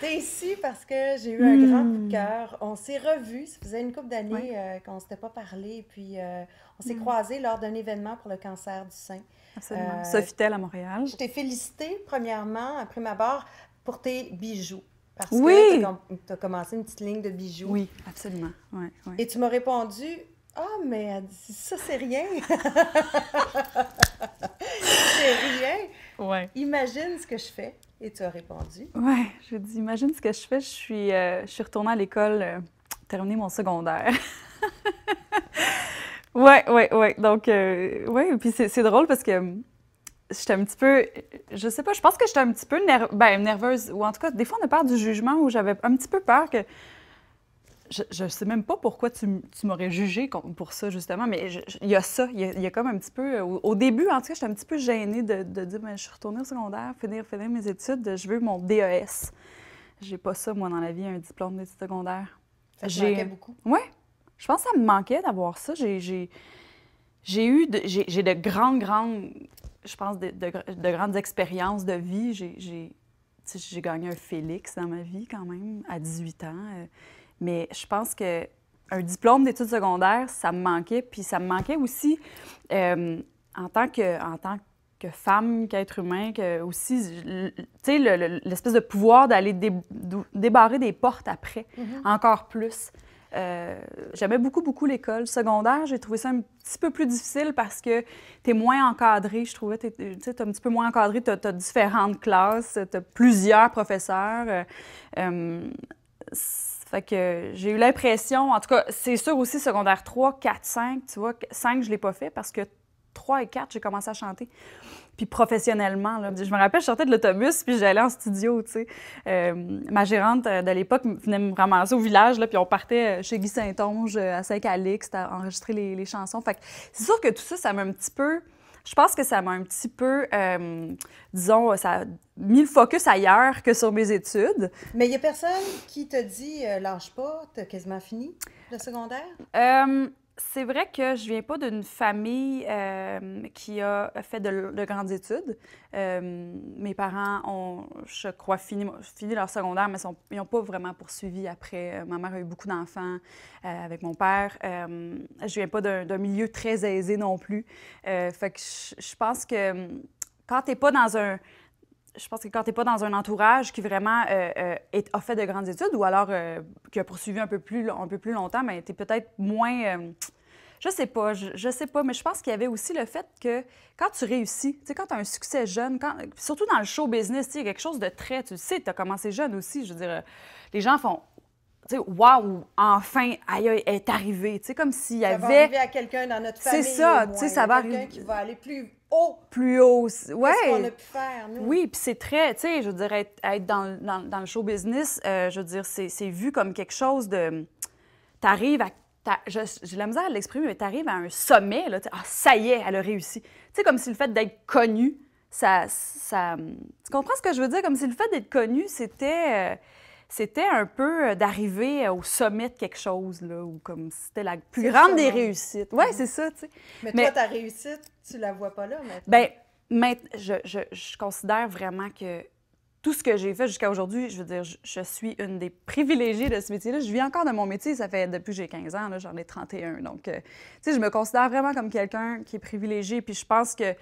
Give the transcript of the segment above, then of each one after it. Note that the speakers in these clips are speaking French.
T'es ici parce que j'ai eu un hmm. grand coup de cœur. On s'est revus, ça faisait une couple d'années euh, qu'on ne s'était pas parlé, puis euh, on s'est hmm. croisés lors d'un événement pour le cancer du sein. Absolument. Euh, Sofitel à Montréal. Je t'ai félicité, premièrement, après ma barre, pour tes bijoux. Parce oui. que tu as, commencé une petite ligne de bijoux. Oui, absolument. Ouais, Et tu m'as répondu Ah, mais ça, c'est rien. c'est rien. Imagine ce que je fais. Et tu as répondu? Oui, je dis, imagine ce que je fais. Je suis, euh, je suis retournée à l'école, terminée euh, terminer mon secondaire. Oui, oui, oui. Donc, euh, ouais, oui, puis c'est drôle parce que hum, j'étais un petit peu, je sais pas, je pense que j'étais un petit peu ben, nerveuse, ou en tout cas, des fois, on a peur du jugement où j'avais un petit peu peur que je ne sais même pas pourquoi tu, m'aurais jugé pour ça, justement, mais il y a ça. Il y, a comme un petit peu. Euh, au, début, en tout cas, j'étais un petit peu gênée de, dire mais ben, je suis retournée au secondaire, finir, mes études, je veux mon DES. J'ai pas ça, moi, dans la vie, un diplôme d'études secondaires. Ça me manquait beaucoup? Oui. Je pense que ça me manquait d'avoir ça. J'ai eu. J'ai de grandes, grandes. Je pense de, grandes expériences de vie. J'ai gagné un Félix dans ma vie, quand même, à 18 ans. Euh, mais je pense que un diplôme d'études secondaires, ça me manquait. Puis ça me manquait aussi euh, en tant que, en tant que femme, qu'être humain, que aussi, tu sais, l'espèce de pouvoir d'aller débarrer des portes après, mhm. encore plus. Euh, j'aimais beaucoup, beaucoup l'école. Secondaire, j'ai trouvé ça un petit peu plus difficile parce que tu es moins encadré, je trouvais. Tu es, un petit peu moins encadré, tu as, différentes classes, tu as plusieurs professeurs. Euh, euh fait que j'ai eu l'impression, en tout cas, c'est sûr aussi, secondaire 3, 4, 5, tu vois, 5, je l'ai pas fait parce que 3 et 4, j'ai commencé à chanter. Puis professionnellement, là, je me rappelle, je sortais de l'autobus, puis j'allais en studio, tu sais. Euh, ma gérante euh, de l'époque venait me ramasser au village, là, puis on partait euh, chez Guy Saint-Onge, à Saint-Calix, à enregistrer les, les chansons. Fait que c'est sûr que tout ça, ça m'a un petit peu je pense que ça m'a un petit peu, euh, disons, ça a mis le focus ailleurs que sur mes études. Mais il n'y a personne qui te dit euh, lâche pas, t'as quasiment fini le secondaire? Euh, c'est vrai que je viens pas d'une famille euh, qui a fait de, grandes études. Euh, mes parents ont, je crois, fini, leur secondaire, mais ils n'ont pas vraiment poursuivi après. Euh, ma mère a eu beaucoup d'enfants avec mon père. je viens pas d'un milieu très aisé non plus. fait que je, je pense que hum, quand tu n'es pas dans un je pense que quand tu n'es pas dans un entourage qui vraiment euh, euh, est, a fait de grandes études ou alors euh, qui a poursuivi un peu plus, un peu plus longtemps, mais ben, tu es peut-être moins. je sais pas, je, sais pas, mais je pense qu'il y avait aussi le fait que quand tu réussis, tu sais, quand tu as un succès jeune, quand, surtout dans le show business, tu sais, quelque chose de très, tu sais, tu as commencé jeune aussi, je veux dire, les gens font tu sais, waouh, enfin, aïe, elle est arrivé. Tu sais, comme s'il y avait. à quelqu'un dans notre famille. C'est ça, tu sais, ça va arriver. Quelqu'un qui va aller plus plus haut. Ouais. qu'on a pu faire, Oui, puis c'est très, tu sais, je veux dire, être, dans, le show business, euh, je veux dire, c'est vu comme quelque chose de. T'arrives à. J'ai la misère à l'exprimer, mais t'arrives à un sommet, là. Ah, ça y est, elle a réussi. Tu sais, comme si le fait d'être connu, ça, ça. Tu comprends ce que je veux dire? Comme si le fait d'être connu, c'était. Euh, c'était un peu euh, d'arriver euh, au sommet de quelque chose, là, ou comme c'était la plus grande des réussites. Oui, c'est ça, tu sais. Mais, toi, ta réussite, tu la vois pas là maintenant? Bien, je, je, je, considère vraiment que tout ce que j'ai fait jusqu'à aujourd'hui, je veux dire, je, suis une des privilégiées de ce métier-là. Je vis encore de mon métier, ça fait depuis que j'ai 15 ans, j'en ai 31. Donc, euh, tu sais, je me considère vraiment comme quelqu'un qui est privilégié. Puis je pense que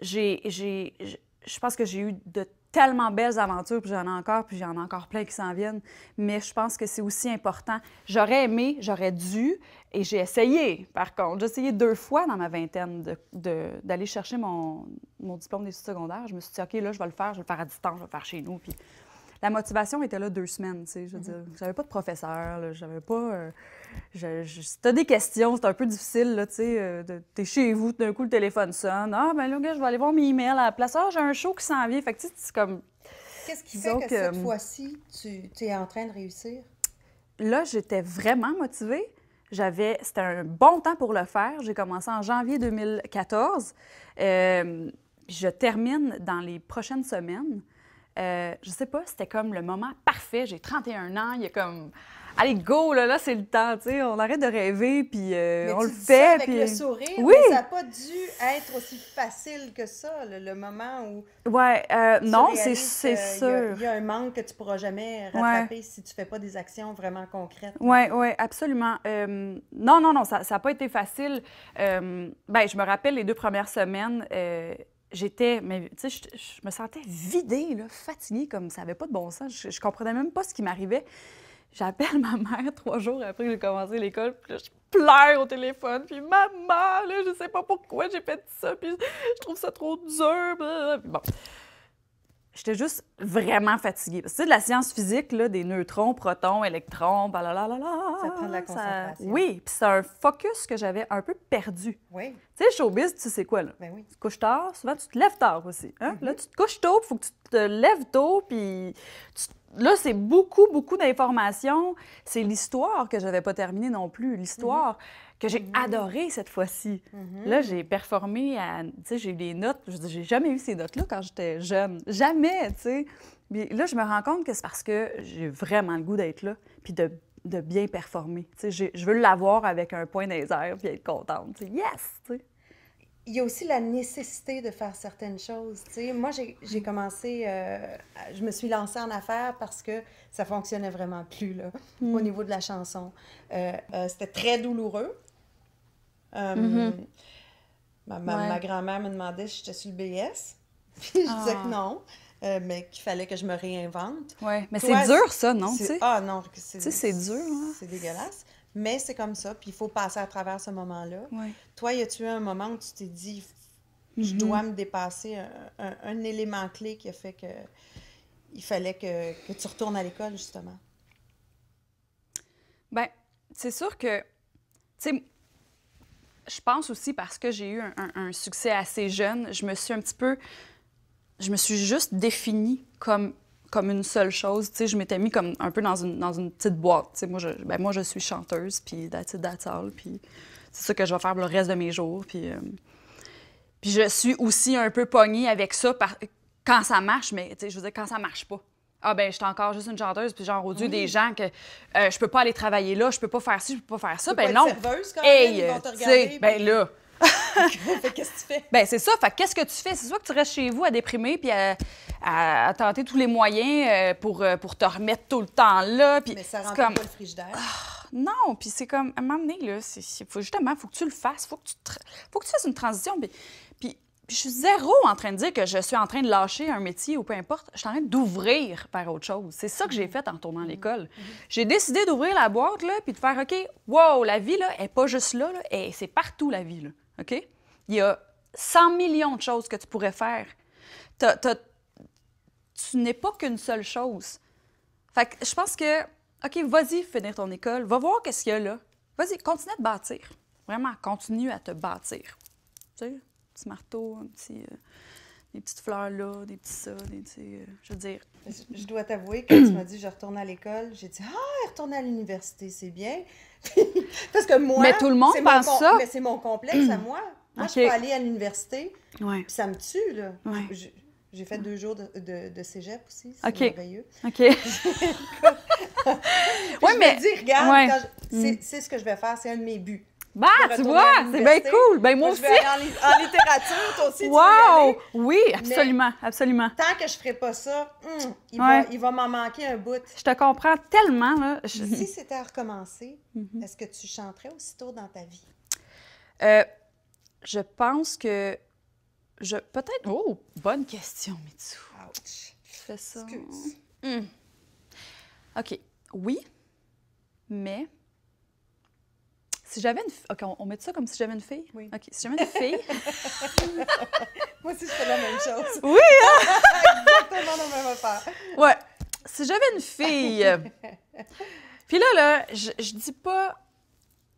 j'ai, je pense que j'ai eu de tellement belles aventures, puis j'en ai encore, puis j'en ai encore plein qui s'en viennent. Mais je pense que c'est aussi important. J'aurais aimé, j'aurais dû, et j'ai essayé, par contre. J'ai essayé deux fois dans ma vingtaine d'aller chercher mon, diplôme d'études secondaires. Je me suis dit, OK, là, je vais le faire, je vais le faire à distance, je vais le faire chez nous. Puis la motivation était là deux semaines, tu sais, je veux mhm. dire. J'avais pas de professeur, j'avais pas... Euh, des questions, c'est un peu difficile, là, tu sais, euh, t'es chez vous, tout d'un coup, le téléphone sonne. Ah, ben là, je vais aller voir mes emails à la place. Ah, j'ai un show qui s'en vient. Fait tu c'est comme... Qu'est-ce qui fait que, cette fois-ci, tu es en train de réussir? Là, j'étais vraiment motivée. J'avais, c'était un bon temps pour le faire. J'ai commencé en janvier 2014. Euh, je termine dans les prochaines semaines. Euh, je sais pas, c'était comme le moment parfait. J'ai 31 ans, il y a comme. Allez, go, là, là c'est le temps, tu sais. On arrête de rêver, puis euh, on le fait. Ça avec le sourire, mais ça n'a pas dû être aussi facile que ça, le, moment où. Ouais, euh, non, c'est sûr. Il y, a un manque que tu ne pourras jamais rattraper si tu ne fais pas des actions vraiment concrètes. Oui, oui, absolument. non, non, non, ça n'a pas été facile. ben, je me rappelle les deux premières semaines j'étais, mais tu sais, je, me sentais vidée, là, fatiguée, comme ça n'avait pas de bon sens. Je, ne comprenais même pas ce qui m'arrivait. J'appelle ma mère trois jours après que j'ai commencé l'école, puis là, je pleure au téléphone, puis maman, là, je sais pas pourquoi j'ai fait ça, puis je trouve ça trop dur. Puis J'étais juste vraiment fatiguée. C'est de la science physique, là, des neutrons, protons, électrons, la... Ça prend de la concentration. Oui, puis c'est un focus que j'avais un peu perdu. Oui. Tu sais, showbiz, tu sais quoi, là? Ben tu couches tard, souvent tu te lèves tard aussi. Hein? Mm-hmm. Là, tu te couches tôt, il faut que tu te lèves tôt, puis là, c'est beaucoup, beaucoup d'informations. C'est l'histoire que j'avais pas terminée non plus. L'histoire. Mm-hmm que j'ai mm. adoré cette fois-ci. Mm-hmm. Là, j'ai performé à. Tu sais, j'ai eu des notes. Je j'ai jamais eu ces notes-là quand j'étais jeune. Jamais, tu sais. Mais là, je me rends compte que c'est parce que j'ai vraiment le goût d'être là, puis de, de bien performer. Tu sais, je veux l'avoir avec un point dans puis être contente. yes! Tu sais. Il y a aussi la nécessité de faire certaines choses. Tu sais, moi, j'ai mm. commencé, euh, je me suis lancée en affaires parce que ça fonctionnait vraiment plus là, mm. au niveau de la chanson. Euh, euh, c'était très douloureux Hum. Mm-hmm. Ma, grand-mère me demandait si j'étais sur le BS. je disais que ah. non. Euh, mais qu'il fallait que je me réinvente. Oui, mais c'est dur, ça, non? Ah non, c'est dur. C'est dégueulasse. Mais c'est comme ça, puis il faut passer à travers ce moment-là. Toi, y a-tu un moment où tu t'es dit, je mm-hmm. dois me dépasser, un, élément clé qui a fait que il fallait que, que tu retournes à l'école, justement? Ben, c'est sûr que, je pense aussi parce que j'ai eu un, succès assez jeune, je me suis un petit peu. Je me suis juste définie comme, comme une seule chose. Tu sais, je m'étais mis comme un peu dans une, dans une petite boîte. Tu sais, moi, je, ben, moi, je suis chanteuse, puis that's it, Puis c'est ça que je vais faire le reste de mes jours. Puis, euh, puis je suis aussi un peu pognée avec ça par... quand ça marche, mais je veux dire, quand ça marche pas. Ah ben, j'étais encore juste une chanteuse, puis genre au dieu des gens que euh, je peux pas aller travailler là, je peux pas faire ci, je peux pas faire ça. ben non. serveuse hey, même, ils ben, ben, là. qu'est-ce que tu fais? Ben c'est ça. Fait qu'est-ce que tu fais? C'est soit que tu restes chez vous à déprimer puis à, tenter tous les moyens euh, pour, euh, pour te remettre tout le temps là. Puis Mais ça rentre comme... pas le frigidaire. Ah, non, puis c'est comme, à un moment donné, là, c il faut, justement, faut que tu le fasses, faut que tu, faut que tu fasses une transition je suis zéro en train de dire que je suis en train de lâcher un métier ou peu importe. Je suis en train d'ouvrir par autre chose. C'est ça que j'ai fait en tournant mhm. l'école. Mhm. J'ai décidé d'ouvrir la boîte, là, puis de faire, OK, wow, la vie, là, elle n'est pas juste là, là et c'est partout, la vie, OK? Il y a 100 millions de choses que tu pourrais faire. tu n'es pas qu'une seule chose. Fait que je pense que, OK, vas-y finir ton école, va voir qu'est-ce qu'il y a là. Vas-y, continue à te bâtir. Vraiment, continue à te bâtir. Tu sais? marteau, un petit, euh, des petites fleurs là, des petits ça, des petits, euh, je veux dire. Je, dois t'avouer, quand tu m'as dit je retourne à l'école, j'ai dit ah, retourner à l'université, c'est bien. Parce que moi, tout le monde pense ça. c'est mon complexe à moi. Moi, je peux aller à l'université, ouais. ça me tue, là. j'ai fait deux jours de, de, cégep aussi. C'est merveilleux. OK. Ouais mais. me dis, regarde, c'est, mm. c'est ce que je vais faire. C'est un de mes buts. Bah, tu vois, c'est bien cool. Ben, moi, aussi. En, en, littérature, toi aussi, wow! Oui, absolument, absolument. Tant que je ne ferai pas ça, hmm, il, va, m'en manquer un bout. Je te comprends tellement. Là. Si c'était à recommencer, mhm. est-ce que tu chanterais aussitôt dans ta vie? Euh, je pense que. je Peut-être. Oh, bonne question, Mitsu. Ouch. fais ça. Excuse. Hmm. OK. Oui, mais si j'avais une fille. OK, on, met ça comme si j'avais une fille? Oui. OK, si j'avais une fille. Moi aussi, je fais la même chose. Oui! Hein? Exactement la même affaire. Ouais. Si j'avais une fille. Puis là, là, je, dis pas.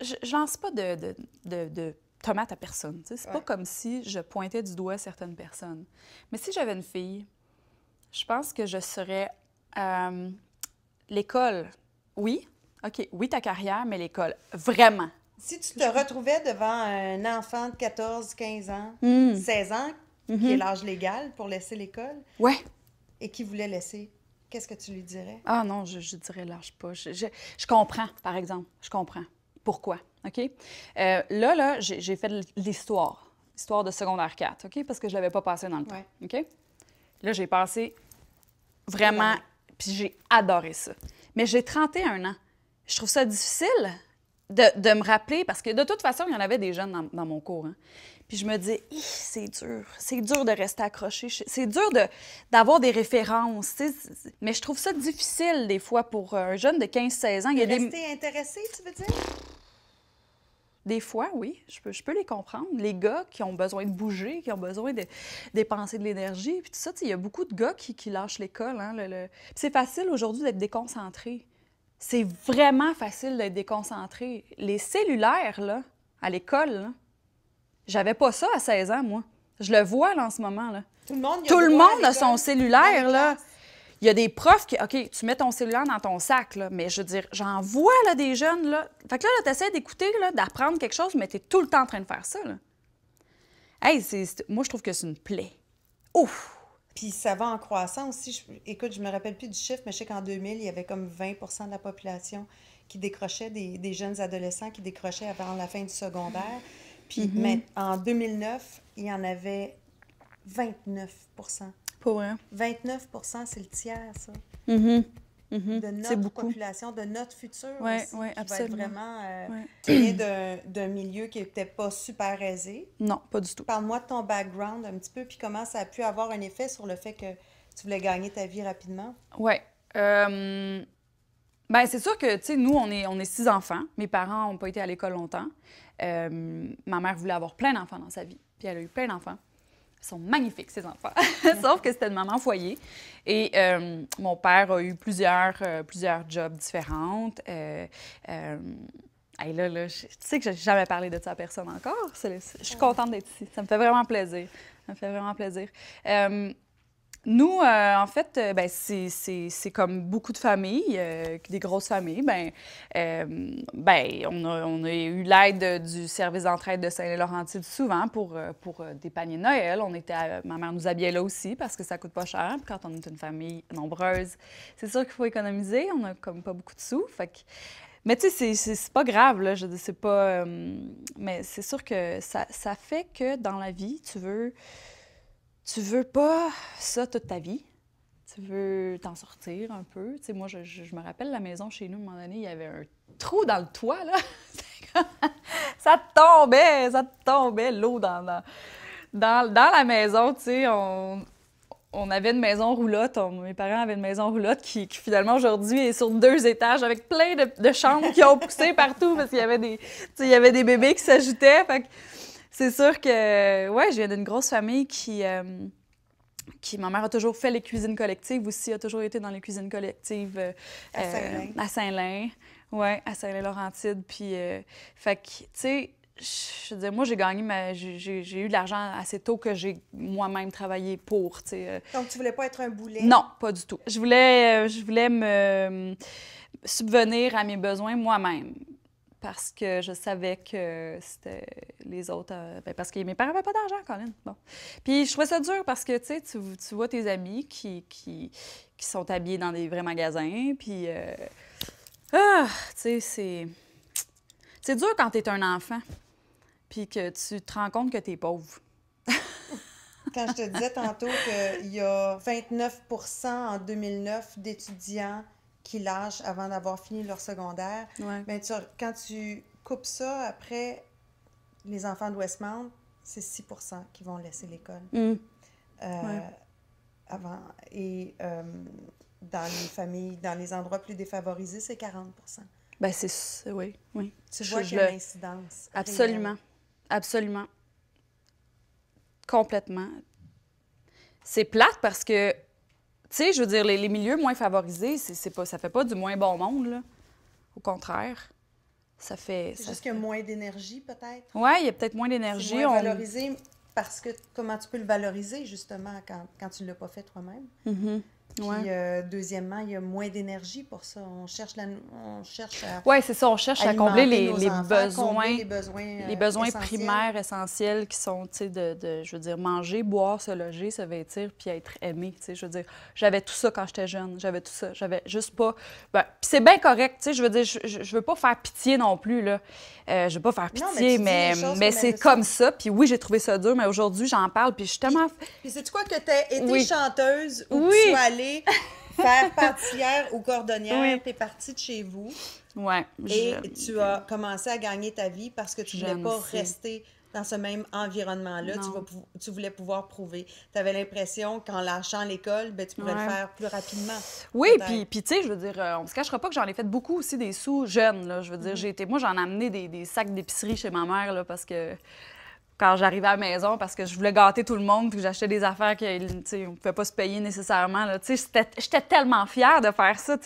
Je, lance pas de, de, tomate à personne. C'est pas comme si je pointais du doigt certaines personnes. Mais si j'avais une fille, je pense que je serais. Euh, l'école, oui. OK, oui, ta carrière, mais l'école, vraiment. Si tu te retrouvais devant un enfant de 14, 15 ans, 16 hmm. ans, qui est mhm. l'âge légal pour laisser l'école, ouais. et qui voulait laisser, qu'est-ce que tu lui dirais? Ah non, je, dirais l'âge pas. Je, comprends, par exemple. Je comprends. Pourquoi? OK? Euh, là, là, j'ai fait l'histoire, histoire de secondaire 4, OK? Parce que je ne l'avais pas passé dans le temps. Là, j'ai passé vraiment, puis j'ai adoré ça. Mais j'ai 31 ans. Je trouve ça difficile de, me rappeler, parce que de toute façon, il y en avait des jeunes dans, mon cours. Hein. Puis je me dis, c'est dur, c'est dur de rester accroché, c'est dur d'avoir des références. Mais je trouve ça difficile des fois pour euh, un jeune de 15-16 ans. Il y Rester intéressé, tu veux dire? Des fois, oui, je peux, je peux les comprendre. Les gars qui ont besoin de bouger, qui ont besoin de dépenser de l'énergie, puis tout ça, il y a beaucoup de gars qui, lâchent l'école. Hein, c'est facile aujourd'hui d'être déconcentré c'est vraiment facile d'être déconcentré. Les cellulaires, là, à l'école, j'avais pas ça à 16 ans, moi. Je le vois, là, en ce moment, là. Tout le monde, a son cellulaire, là. Il y a des profs qui, OK, tu mets ton cellulaire dans ton sac, là, mais je veux dire, j'en vois, là, des jeunes, là. Fait que là, là t'essaies d'écouter, là, d'apprendre quelque chose, mais tu es tout le temps en train de faire ça, là. Hey, moi, je trouve que c'est une plaie. Ouf! Puis ça va en croissant aussi. écoute, je me rappelle plus du chiffre, mais je sais qu'en 2000, il y avait comme 20 de la population qui décrochait, des, jeunes adolescents qui décrochaient avant la fin du secondaire. Puis mm-hmm. mais en 2009, il y en avait 29 Pour vrai? 29 c'est le tiers, ça. Mm-hmm. Mm-hmm. de notre population, de notre futur aussi, qui absolument. va être vraiment euh, d'un milieu qui n'était pas super aisé. Non, pas du tout. Parle-moi de ton background un petit peu, puis comment ça a pu avoir un effet sur le fait que tu voulais gagner ta vie rapidement. Oui. Euh... Ben, c'est sûr que, tu sais, nous, on est, on est six enfants. Mes parents n'ont pas été à l'école longtemps. Euh, ma mère voulait avoir plein d'enfants dans sa vie, puis elle a eu plein d'enfants sont magnifiques, ces enfants. Sauf que c'était une maman foyer. Et euh, mon père a eu plusieurs, euh, plusieurs jobs différentes. Euh, là, tu sais que je n'ai jamais parlé de ça à personne encore. je suis contente d'être ici. Ça me fait vraiment plaisir. Ça me fait vraiment plaisir. Nous, euh, en fait, euh, ben, c'est comme beaucoup de familles, euh, des grosses familles. Ben, ben, on, a, eu l'aide du service d'entraide de Saint-Laurentide souvent pour, des paniers de Noël. On était ma mère nous habillait là aussi parce que ça coûte pas cher. quand on est une famille nombreuse, c'est sûr qu'il faut économiser. On n'a comme pas beaucoup de sous. Mais tu sais, c'est pas grave, là. Je c'est pas. mais c'est sûr que ça fait que dans la vie, tu veux tu veux pas ça toute ta vie. Tu veux t'en sortir un peu. Tu moi, je, me rappelle la maison chez nous, à un moment donné, il y avait un trou dans le toit, là. ça tombait, ça tombait l'eau dans, dans, la maison, tu On, on avait une maison roulotte, mes parents avaient une maison roulotte qui, finalement aujourd'hui est sur deux étages avec plein de, chambres qui ont poussé partout parce qu'il y avait des, il y avait des bébés qui s'ajoutaient. Fait c'est sûr que, ouais, je viens d'une grosse famille qui, euh, qui. Ma mère a toujours fait les cuisines collectives aussi, a toujours été dans les cuisines collectives euh, euh, à Saint-Lin. Oui, à Saint-Laurentide. Puis, fait que, tu sais, je moi, j'ai gagné, mais j'ai eu de l'argent assez tôt que j'ai moi-même travaillé pour, tu sais. Donc, tu voulais pas être un boulet? Non, pas du tout. Je voulais, je voulais me subvenir à mes besoins moi-même parce que je savais que c'était les autres. Euh, ben, parce que mes parents n'avaient pas d'argent, Colin. Bon. Puis je trouvais ça dur parce que tu, vois tes amis qui, qui, sont habillés dans des vrais magasins. Puis. Euh, ah, tu sais, c'est. C'est dur quand tu es un enfant, puis que tu te rends compte que tu es pauvre. quand je te disais tantôt qu'il y a 29 en 2009 d'étudiants qui lâchent avant d'avoir fini leur secondaire. mais ben, quand tu coupes ça, après, les enfants de Westmount, c'est 6 qui vont laisser l'école. Mm. Euh, avant. Et euh, dans les familles, dans les endroits plus défavorisés, c'est 40 Bien, c'est. Oui, oui. Tu vois qu'il y Absolument. Absolument. Complètement. C'est plate parce que tu sais, je veux dire, les, milieux moins favorisés, c'est, pas, ça fait pas du moins bon monde, là. Au contraire, ça fait... C'est juste y a moins d'énergie, peut-être? Oui, il y a peut-être moins d'énergie. on... parce que comment tu peux le valoriser, justement, quand, tu ne l'as pas fait toi-même? Mm-hmm. Puis, euh, deuxièmement, il y a moins d'énergie pour ça. On cherche, on cherche à. Oui, c'est ça. On cherche à combler les, besoins, euh, les besoins. primaires essentiels qui sont, tu sais, de, de, je veux dire, manger, boire, se loger, se vêtir, puis être aimé. Tu sais, je veux dire, j'avais tout ça quand j'étais jeune. J'avais tout ça. J'avais juste pas. Ben, puis c'est bien correct. Tu sais, je veux dire, je, je, veux pas faire pitié non plus, là. Euh, je veux pas faire pitié, mais, mais, c'est comme ça. Puis oui, j'ai trouvé ça dur, mais aujourd'hui, j'en parle, puis je suis tellement. Puis, c'est-tu quoi que tu été chanteuse ou oui. tu sois allée faire pâtissière ou cordonnière, T'es tu es partie de chez vous. Ouais, et tu as commencé à gagner ta vie parce que tu ne voulais pas rester dans ce même environnement-là. Tu, voulais pouvoir prouver. Tu avais l'impression qu'en lâchant l'école, ben, tu pouvais le faire plus rapidement. Oui, puis tu sais, je veux dire, euh, on ne se cachera pas que j'en ai fait beaucoup aussi des sous jeunes. je veux dire, mhm. j'ai été, moi, j'en ai amené des, sacs d'épicerie chez ma mère parce que quand j'arrivais à la maison parce que je voulais gâter tout le monde puis j'achetais des affaires qu'on ne pouvait pas se payer nécessairement. J'étais tellement fière de faire ça.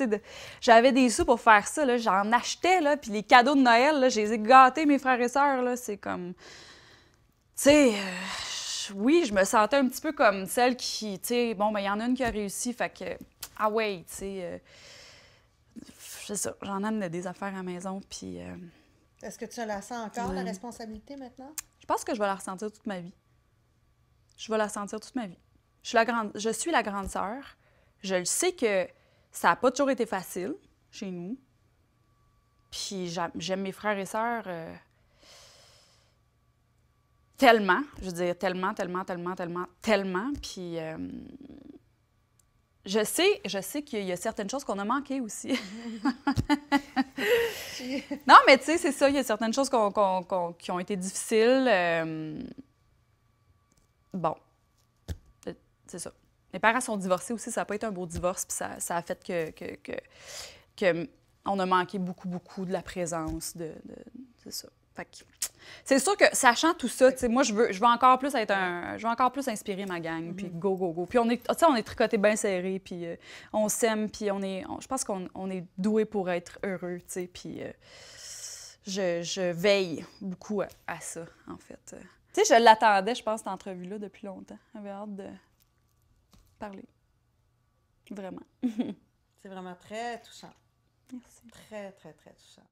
J'avais des sous pour faire ça. J'en achetais. Là, puis les cadeaux de Noël, là, je les ai gâtés, mes frères et sœurs. C'est comme. Euh, oui, je me sentais un petit peu comme celle qui, bon, mais ben, il y en a une qui a réussi, fait que, ah ouais, tu sais, euh, ça, j'en amène des affaires à la maison, puis... Euh, Est-ce que tu la sens encore, la responsabilité, maintenant? Je pense que je vais la ressentir toute ma vie. Je vais la ressentir toute ma vie. Je suis la grande, je sœur. Je le sais que ça n'a pas toujours été facile chez nous. Puis j'aime mes frères et sœurs euh, tellement, je veux dire tellement, tellement, tellement, tellement, tellement. Puis euh, je sais, je sais qu'il y a certaines choses qu'on a manquées aussi. non, mais tu sais, c'est ça, il y a certaines choses qui ont été difficiles. Euh, bon, c'est ça. Mes parents sont divorcés aussi, ça n'a pas été un beau divorce, puis ça, a fait que, a manqué beaucoup, beaucoup de la présence de, c'est ça. C'est sûr que, sachant tout ça, moi, je veux, encore plus être un. Je veux encore plus inspirer ma gang, puis mm-hmm. go, go, go. Puis on est, on est tricoté bien serré, puis euh, on s'aime, puis on est. je pense qu'on est doué pour être heureux, tu Puis euh, je, veille beaucoup à, à ça, en fait. Tu sais, je l'attendais, je pense, cette entrevue-là depuis longtemps. J'avais hâte de parler. Vraiment. C'est vraiment très touchant. Merci. Très, très, très touchant.